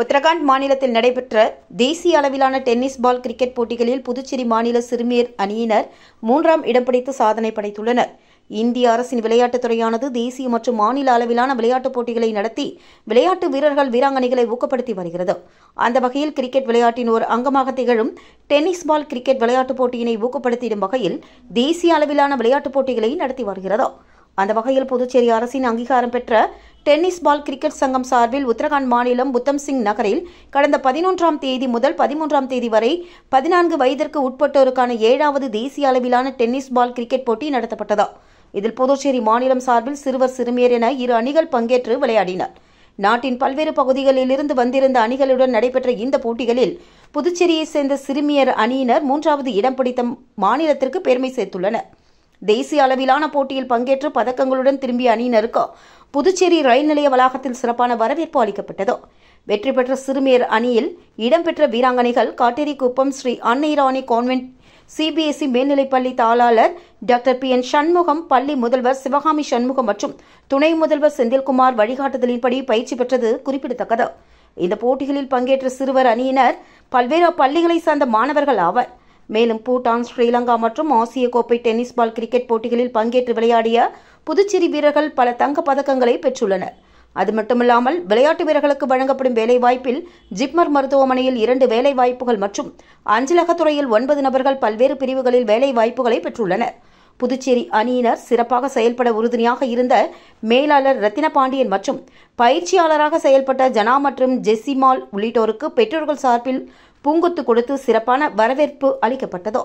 உத்தரகாண்ட் மாநிலத்தில் நடைபெற்ற தேசிய அளவிலான டென்னிஸ் பால் கிரிக்கெட் போட்டிகளில் புதுச்சேரி மாநில சிறுமியர் அணியினர் மூன்றாம் இடம் பிடித்து சாதனை படைத்துள்ளனர் இந்திய அரசின் விளையாட்டுத் துறையானது தேசிய மற்றும் மாநில அளவிலான விளையாட்டுப் போட்டிகளை நடத்தி விளையாட்டு வீரர்கள் வீராங்கனைகளை ஊக்கப்படுத்தி வருகிறது அந்த வகையில் கிரிக்கெட் விளையாட்டின் ஒரு அங்கமாக திகழும் டென்னிஸ் பால் கிரிக்கெட் விளையாட்டுப் போட்டியினை ஊக்கப்படுத்திடும் வகையில் தேசிய அளவிலான விளையாட்டுப் போட்டிகளை நடத்தி வருகிறது அந்த வகையில் புதுச்சேரி அரசின் அங்கீகாரம் பெற்ற டென்னிஸ் பால் கிரிக்கெட் சங்கம் சார்பில் உத்தரகாண்ட் மாநிலம் புத்தம் சிங் நகரில் கடந்த பதினொன்றாம் தேதி முதல் பதிமூன்றாம் தேதி வரை பதினான்கு வயதிற்கு உட்பட்டோருக்கான ஏழாவது தேசிய அளவிலான டென்னிஸ் பால் கிரிக்கெட் போட்டி நடத்தப்பட்டது இதில் புதுச்சேரி மாநிலம் சார்பில் சிறுவர் சிறுமியர் என இரு அணிகள் பங்கேற்று விளையாடினர் நாட்டின் பல்வேறு பகுதிகளிலிருந்து வந்திருந்த அணிகளுடன் நடைபெற்ற இந்த போட்டிகளில் புதுச்சேரியைச் சேர்ந்த சிறுமியர் அணியினர் மூன்றாவது இடம் பிடித்த மாநிலத்திற்கு பெருமை சேர்த்துள்ளனர் தேசிய அளவிலான போட்டியில் பங்கேற்று பதக்கங்களுடன் திரும்பிய அணியினருக்கு புதுச்சேரி ரயில் நிலைய வளாகத்தில் சிறப்பான வரவேற்பு அளிக்கப்பட்டது வெற்றி பெற்ற சிறுமியர் அணியில் இடம்பெற்ற வீராங்கனைகள் காட்டேரி குப்பம் ஸ்ரீ அன்னைராணி கான்வென்ட் சிபிஎஸ்இ மேல்நிலைப்பள்ளி தாளாளர் டாக்டர் பி என் சண்முகம் பள்ளி முதல்வர் சிவகாமி சண்முகம் மற்றும் துணை முதல்வர் செந்தில்குமார் வழிகாட்டுதலின்படி பயிற்சி பெற்றது குறிப்பிடத்தக்கது இந்த போட்டிகளில் பங்கேற்ற சிறுவர் அணியினர் பல்வேறு பள்ளிகளை சார்ந்த மாணவர்கள் ஆவர் மேலும் பூட்டான் ஸ்ரீலங்கா மற்றும் ஆசிய கோப்பை டென்னிஸ் பால் கிரிக்கெட் போட்டிகளில் பங்கேற்று விளையாடிய புதுச்சேரி வீரர்கள் பல தங்க பதக்கங்களை பெற்றுள்ளனர் அது மட்டுமில்லாமல் விளையாட்டு வீரர்களுக்கு வழங்கப்படும் வேலைவாய்ப்பில் ஜிப்மர் மருத்துவமனையில் இரண்டு வேலைவாய்ப்புகள் மற்றும் அஞ்சலகத்துறையில் ஒன்பது நபர்கள் பல்வேறு பிரிவுகளில் வேலைவாய்ப்புகளை பெற்றுள்ளனர் புதுச்சேரி அணியினர் சிறப்பாக செயல்பட உறுதுணையாக இருந்த மேலாளர் ரத்தின பாண்டியன் மற்றும் பயிற்சியாளராக செயல்பட்ட ஜனா மற்றும் ஜெசிமால் உள்ளிட்டோருக்கு பெற்றோர்கள் சார்பில் பூங்கொத்து கொடுத்து சிறப்பான வரவேற்பு அளிக்கப்பட்டதோ